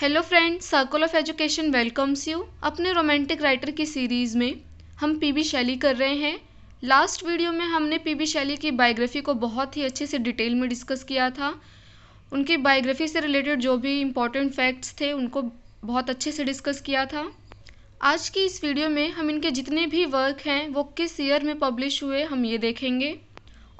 hello friends circle of education welcomes you अपने romantic writer की series में हम पीबी शैली कर रहे हैं लास्ट वीडियो में हमने पीबी शैली की बायोग्राफी को बहुत ही अच्छे से डिटेल में डिस्कस किया था उनकी बायोग्राफी से रिलेटेड जो भी इम्पोर्टेंट फैक्ट्स थे उनको बहुत अच्छे से डिस्कस किया था आज की इस वीडियो में हम इनके जितने भी वर्क हैं वो किस ईयर में पब्लिश हुए हम ये देखेंगे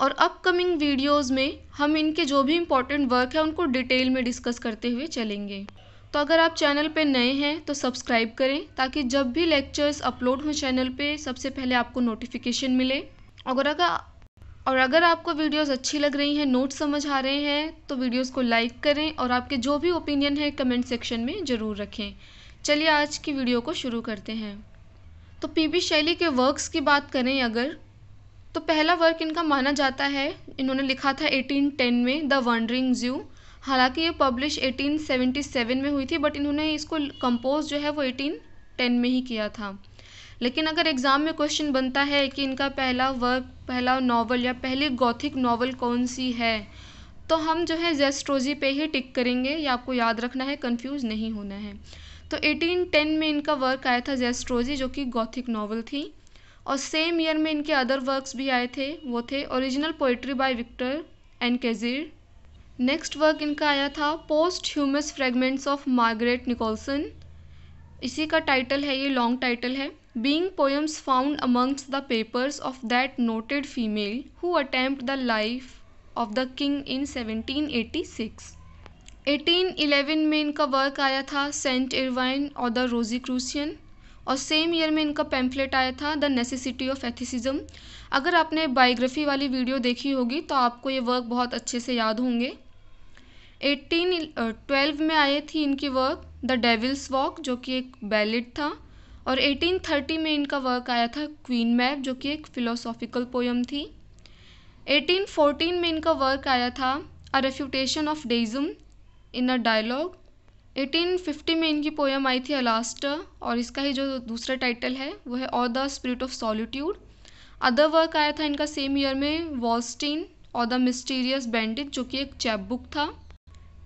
और अपकमिंग वीडियोस में हम इनके जो भी इम्पोर्टेंट वर्क है उनको डिटेल में डिस्कस करते हुए चलेंगे तो अगर आप चैनल पे नए हैं तो सब्सक्राइब करें ताकि जब भी लेक्चर्स अपलोड हों चैनल पे सबसे पहले आपको नोटिफिकेशन मिले और अगर और अगर आपको वीडियोस अच्छी लग रही हैं नोट्स समझ आ रहे हैं तो वीडियोस को लाइक करें और आपके जो भी ओपिनियन है कमेंट सेक्शन में ज़रूर रखें चलिए आज की वीडियो को शुरू करते हैं तो पी शैली के वर्कस की बात करें अगर तो पहला वर्क इनका माना जाता है इन्होंने लिखा था 1810 में द वंडरिंग जू हालांकि ये पब्लिश 1877 में हुई थी बट इन्होंने इसको कंपोज जो है वो 1810 में ही किया था लेकिन अगर एग्ज़ाम में क्वेश्चन बनता है कि इनका पहला वर्क पहला नावल या पहली गौथिक नावल कौन सी है तो हम जो है जेस्ट्रोजी पे ही टिक करेंगे या आपको याद रखना है कंफ्यूज नहीं होना है तो 1810 में इनका वर्क आया था जेस्ट्रोजी जो कि गौथिक नावल थी और सेम ईयर में इनके अदर वर्क्स भी आए थे वो थे original poetry by Victor and Cazire next work इनका आया था posthumous fragments of Margaret Nicholson इसी का टाइटल है ये लॉन्ग टाइटल है being poems found amongst the papers of that noted female who attempt the life of the king in 1786 eleven में इनका वर्क आया था सेंट इरवाइन और द रोजी क्रूसियन और सेम ईयर में इनका पैम्फलेट आया था द नेसेसिटी ऑफ एथिसिज्म अगर आपने बायोग्राफी वाली वीडियो देखी होगी तो आपको ये वर्क बहुत अच्छे से याद होंगे एट्टीन ट्वेल्व में आई थी इनकी वर्क द डेविल्स वॉक जो कि एक बैलेड था और एटीन थर्टी में इनका वर्क आया था क्वीन मैप जो कि एक फ़िलोसॉफ़िकल पोयम थी एटीन फोर्टीन में इनका वर्क आया था a refutation of deism in a dialogue eighteen fifty में इनकी पोयम आई थी अलास्टर और इसका ही जो दूसरा टाइटल है वो है और the spirit of solitude other work आया था इनका सेम ईयर में वॉलस्टीन और द मिस्टीरियस बैंडिट जो कि एक चैप बुक था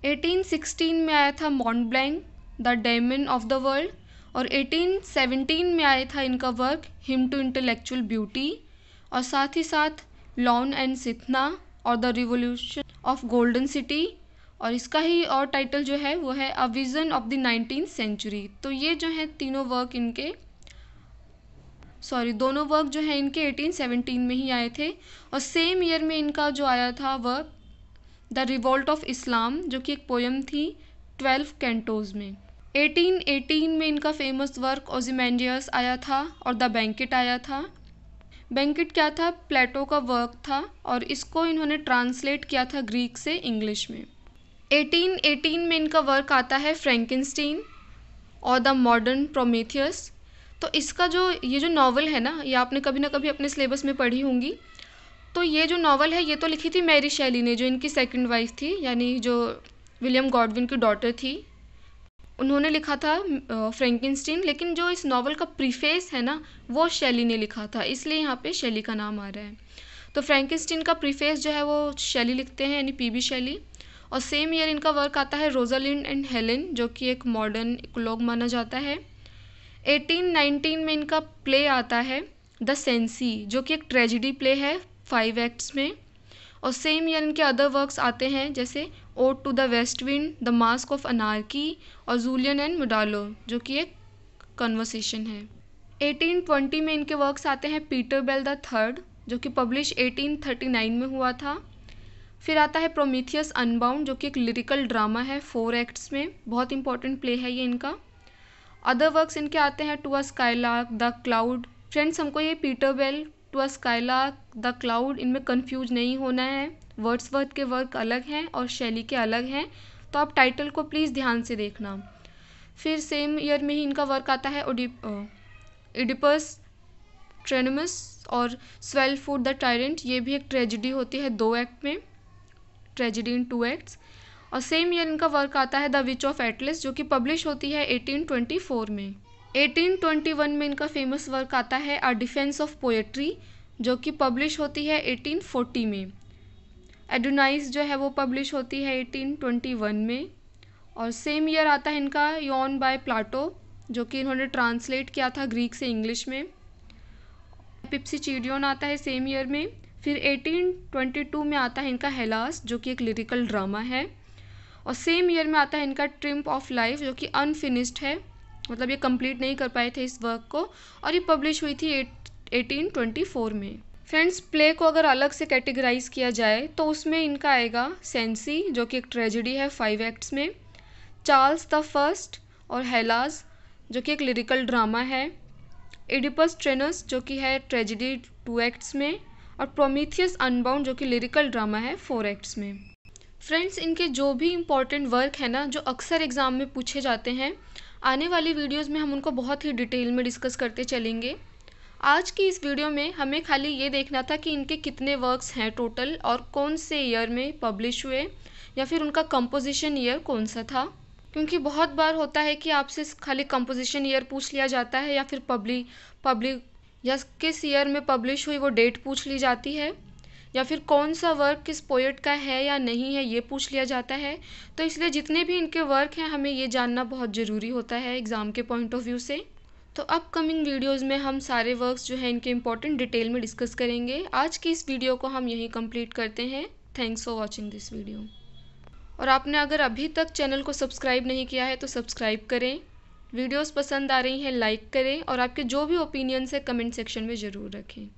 1816 में आया था Mont Blanc the diamond of the world और 1817 में आया था इनका work hymn to intellectual beauty और साथ ही साथ लॉन एंड सिथना और the revolution of golden city और इसका ही और टाइटल जो है वो है a vision of the nineteen century तो ये जो है तीनों वर्क इनके सॉरी दोनों वर्क जो है इनके 1817 में ही आए थे और सेम ईयर में इनका जो आया था work the revolt of Islam जो कि एक पोएम थी ट्वेल्व कैंटोज में 1818 में इनका फेमस वर्क ओजिमेंडियस आया था और द बैंकट आया था बैंकेट क्या था प्लेटो का वर्क था और इसको इन्होंने ट्रांसलेट किया था ग्रीक से इंग्लिश में 1818 में इनका वर्क आता है फ्रेंकिनस्टीन और द मॉडर्न प्रोमेथियस तो इसका जो ये जो नावल है ना ये आपने कभी ना कभी अपने सिलेबस में पढ़ी होंगी तो ये जो नावल है ये तो लिखी थी मैरी शैली ने जो इनकी सेकंड वाइफ थी यानी जो विलियम गॉडविन की डॉटर थी उन्होंने लिखा था फ्रेंकिनस्टीन लेकिन जो इस नावल का प्रीफेस है ना वो शैली ने लिखा था इसलिए यहाँ पे शैली का नाम आ रहा है तो फ्रेंकिनस्टीन का प्रीफेस जो है वो शैली लिखते हैं यानी पी बी शैली और सेम ईयर इनका वर्क आता है रोजालिन एंड हेलिन जो कि एक मॉडर्न इकोलॉग माना जाता है 1819 में इनका प्ले आता है द सेंसी जो कि एक ट्रेजिडी प्ले है फाइव एक्ट्स में और सेम ईयर इनके अदर वर्क्स आते हैं जैसे ode to the west wind the mask of anarchy और जूलियन एंड मुडालो जो कि एक कन्वर्सेशन है 1820 में इनके वर्क्स आते हैं पीटर बेल द थर्ड जो कि पब्लिश 1839 में हुआ था फिर आता है प्रोमीथियस अनबाउंड जो कि एक लिरिकल ड्रामा है फोर एक्ट्स में बहुत इंपॉर्टेंट प्ले है ये इनका अदर वर्क्स इनके आते हैं to a skylark the cloud friends हमको ये Peter Bell to skylark the cloud इनमें कन्फ्यूज नहीं होना है वर्ड्स वर्थ के वर्क अलग हैं और शैली के अलग हैं तो आप टाइटल को प्लीज़ ध्यान से देखना फिर सेम ईयर में ही इनका वर्क आता है इडिपस ट्रेनमस और स्वेल फूड द टायरेंट ये भी एक ट्रेजिडी होती है दो एक्ट में ट्रेजिडी इन टू एक्ट्स और सेम ईयर इनका वर्क आता है द विच ऑफ एटलिस जो कि पब्लिश होती है एटीन ट्वेंटी फोर में 1821 में इनका फेमस वर्क आता है अ डिफेंस ऑफ पोएट्री जो कि पब्लिश होती है 1840 में एडोनाइज जो है वो पब्लिश होती है 1821 में और सेम ईयर आता है इनका योन बाय प्लाटो जो कि इन्होंने ट्रांसलेट किया था ग्रीक से इंग्लिश में पिप्सी चिडियोन आता है सेम ईयर में फिर 1822 में आता है इनका हेलास जो कि एक लिरिकल ड्रामा है और सेम ईयर में आता है इनका ट्रिम्प ऑफ लाइफ जो कि अनफिनिश्ड है मतलब ये कंप्लीट नहीं कर पाए थे इस वर्क को और ये पब्लिश हुई थी एटीन ट्वेंटी फोर में फ्रेंड्स प्ले को अगर अलग से कैटेगराइज किया जाए तो उसमें इनका आएगा सेंसी जो कि एक ट्रेजिडी है फाइव एक्ट्स में चार्ल्स द फर्स्ट और हेलाज जो कि एक लिरिकल ड्रामा है एडिपस ट्रेनस जो कि है ट्रेजिडी टू एक्ट्स में और प्रोमीथियस अनबाउंड जो कि लिरिकल ड्रामा है फोर एक्ट्स में फ्रेंड्स इनके जो भी इम्पोर्टेंट वर्क है ना जो अक्सर एग्ज़ाम में पूछे जाते हैं आने वाली वीडियोज़ में हम उनको बहुत ही डिटेल में डिस्कस करते चलेंगे आज की इस वीडियो में हमें खाली ये देखना था कि इनके कितने वर्क्स हैं टोटल और कौन से ईयर में पब्लिश हुए या फिर उनका कंपोजिशन ईयर कौन सा था क्योंकि बहुत बार होता है कि आपसे खाली कंपोजिशन ईयर पूछ लिया जाता है या फिर पब्लिक पब्लिक या किस ईयर में पब्लिश हुई वो डेट पूछ ली जाती है या फिर कौन सा वर्क किस पोएट का है या नहीं है ये पूछ लिया जाता है तो इसलिए जितने भी इनके वर्क हैं हमें ये जानना बहुत ज़रूरी होता है एग्ज़ाम के पॉइंट ऑफ व्यू से तो अपकमिंग वीडियोस में हम सारे वर्क्स जो हैं इनके इम्पॉर्टेंट डिटेल में डिस्कस करेंगे आज की इस वीडियो को हम यहीं कंप्लीट करते हैं thanks for watching this video और आपने अगर अभी तक चैनल को सब्सक्राइब नहीं किया है तो सब्सक्राइब करें वीडियोस पसंद आ रही हैं लाइक करें और आपके जो भी ओपिनियंस है कमेंट सेक्शन में ज़रूर रखें